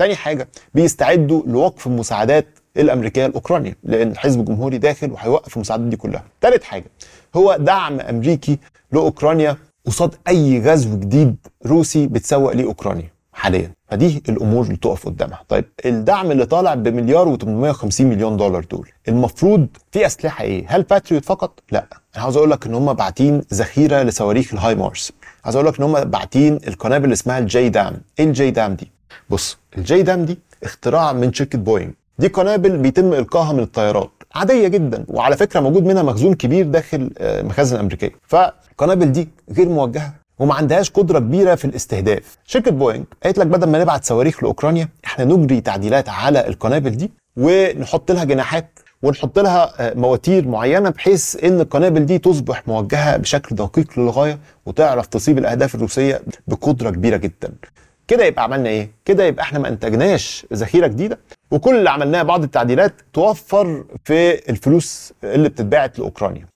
تاني حاجه بيستعدوا لوقف المساعدات الامريكيه الاوكرانيه لان الحزب الجمهوري داخل وهيوقف المساعدات دي كلها. تالت حاجه هو دعم امريكي لاوكرانيا قصاد اي غزو جديد روسي بتسوق ليه اوكرانيا حاليا فدي الامور اللي تقف قدامها طيب الدعم اللي طالع بمليار و850 مليون دولار دول المفروض في اسلحه ايه هل باتريوت فقط لا انا عاوز اقول لك ان هم باعتين ذخيره لصواريخ الهاي مارس عاوز اقول لك ان هم باعتين القنابل اللي اسمها الجي دام ايه الجي دام دي بص الجي دام دي اختراع من شركه بوينج دي قنابل بيتم القاها من الطيارات عاديه جدا وعلى فكره موجود منها مخزون كبير داخل آه، مخازن امريكيه فالقنابل دي غير موجهه وما عندهاش قدرة كبيرة في الاستهداف. شركة بوينج قالت لك بدل ما نبعت صواريخ لأوكرانيا احنا نجري تعديلات على القنابل دي ونحط لها جناحات ونحط لها آه، مواتير معينة بحيث ان القنابل دي تصبح موجهة بشكل دقيق للغاية وتعرف تصيب الأهداف الروسية بقدرة كبيرة جدا. كده يبقى عملنا ايه؟ كده يبقى احنا ما انتجناش ذخيره جديده وكل اللي عملناه بعض التعديلات توفر في الفلوس اللي بتتباعت لاوكرانيا